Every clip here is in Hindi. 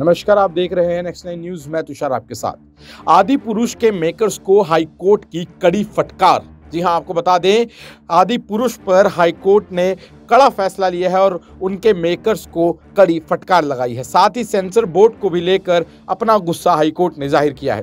नमस्कार आप देख रहे हैं नेक्स्ट नाइन न्यूज मैं तुषार आपके साथ आदि पुरुष के मेकर्स को हाई कोर्ट की कड़ी फटकार जी हाँ आपको बता दें आदि पुरुष पर हाई कोर्ट ने कड़ा फैसला लिया है और उनके मेकर्स को कड़ी फटकार लगाई है साथ ही सेंसर बोर्ड को भी लेकर अपना गुस्सा हाईकोर्ट ने जाहिर किया है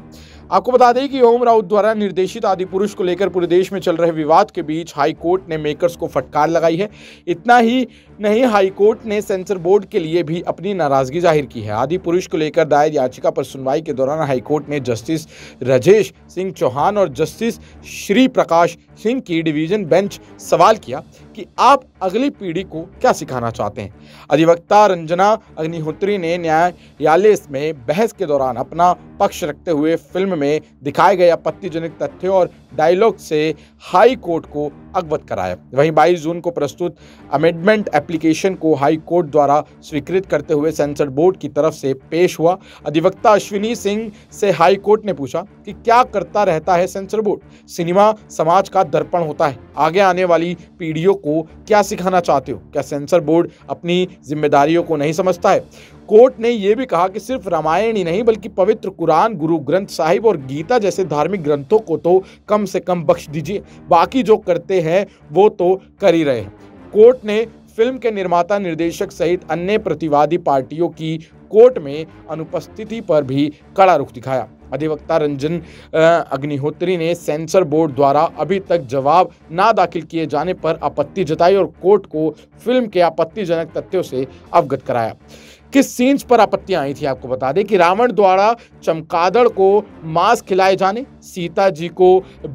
आपको बता दें कि ओम राउत द्वारा निर्देशित आदि पुरुष को लेकर पूरे देश में चल रहे विवाद के बीच हाई कोर्ट ने मेकर्स को फटकार लगाई है इतना ही नहीं हाई कोर्ट ने सेंसर बोर्ड के लिए भी अपनी नाराजगी जाहिर की है आदि पुरुष को लेकर दायर याचिका पर सुनवाई के दौरान हाईकोर्ट ने जस्टिस राजेश सिंह चौहान और जस्टिस श्री प्रकाश सिंह की डिवीजन बेंच सवाल किया कि आप अगली पीढ़ी को क्या सिखाना चाहते हैं अधिवक्ता रंजना अग्निहोत्री ने न्यायालय में बहस के दौरान अपना पक्ष रखते हुए फिल्म में दिखाए गए आपत्तिजनक तथ्यों और डायलॉग से हाई कोर्ट को अवगत कराया वहीं 22 जून को प्रस्तुत अमेंडमेंट एप्लीकेशन को हाई कोर्ट द्वारा स्वीकृत करते हुए सेंसर बोर्ड की तरफ से पेश हुआ अधिवक्ता अश्विनी सिंह से हाई कोर्ट ने पूछा कि क्या करता रहता है सेंसर बोर्ड सिनेमा समाज का दर्पण होता है आगे आने वाली पीढ़ियों को क्या सिखाना चाहते हो क्या सेंसर बोर्ड अपनी जिम्मेदारियों को नहीं समझता है कोर्ट ने यह भी कहा कि सिर्फ रामायण ही नहीं बल्कि पवित्र कुरान गुरु ग्रंथ साहिब और गीता जैसे धार्मिक ग्रंथों को तो कम से कम बख्श दीजिए बाकी जो करते हैं वो तो कर ही रहे कोर्ट ने फिल्म के निर्माता निर्देशक सहित अन्य प्रतिवादी पार्टियों की कोर्ट में अनुपस्थिति पर भी कड़ा रुख दिखाया अधिवक्ता रंजन अग्निहोत्री ने सेंसर बोर्ड द्वारा अभी तक जवाब ना दाखिल किए जाने पर आपत्ति जताई और कोर्ट को फिल्म के आपत्तिजनक तथ्यों से अवगत कराया किस सीन्स पर आपत्तियां आई थी आपको बता दें कि रावण द्वारा चमकादड़ को मांस खिलाए जाने सीता जी को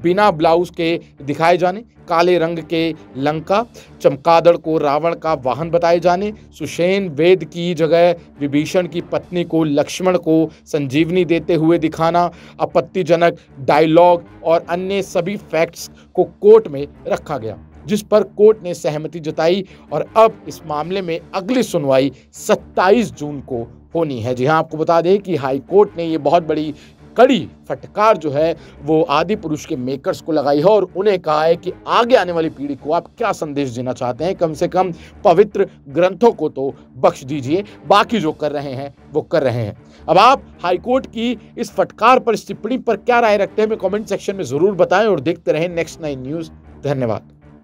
बिना ब्लाउज के दिखाए जाने काले रंग के लंका चमकादड़ को रावण का वाहन बताए जाने सुषेण वेद की जगह विभीषण की पत्नी को लक्ष्मण को संजीवनी देते हुए दिखाना आपत्तिजनक डायलॉग और अन्य सभी फैक्ट्स को कोर्ट में रखा गया जिस पर कोर्ट ने सहमति जताई और अब इस मामले में अगली सुनवाई 27 जून को होनी है जी हाँ आपको बता दें कि हाई कोर्ट ने ये बहुत बड़ी कड़ी फटकार जो है वो आदि पुरुष के मेकर्स को लगाई है और उन्हें कहा है कि आगे आने वाली पीढ़ी को आप क्या संदेश देना चाहते हैं कम से कम पवित्र ग्रंथों को तो बख्श दीजिए बाकी जो कर रहे हैं वो कर रहे हैं अब आप हाईकोर्ट की इस फटकार पर इस टिप्पणी पर क्या राय रखते हैं हमें कमेंट सेक्शन में ज़रूर बताएं और देखते रहें नेक्स्ट नाइन न्यूज़ धन्यवाद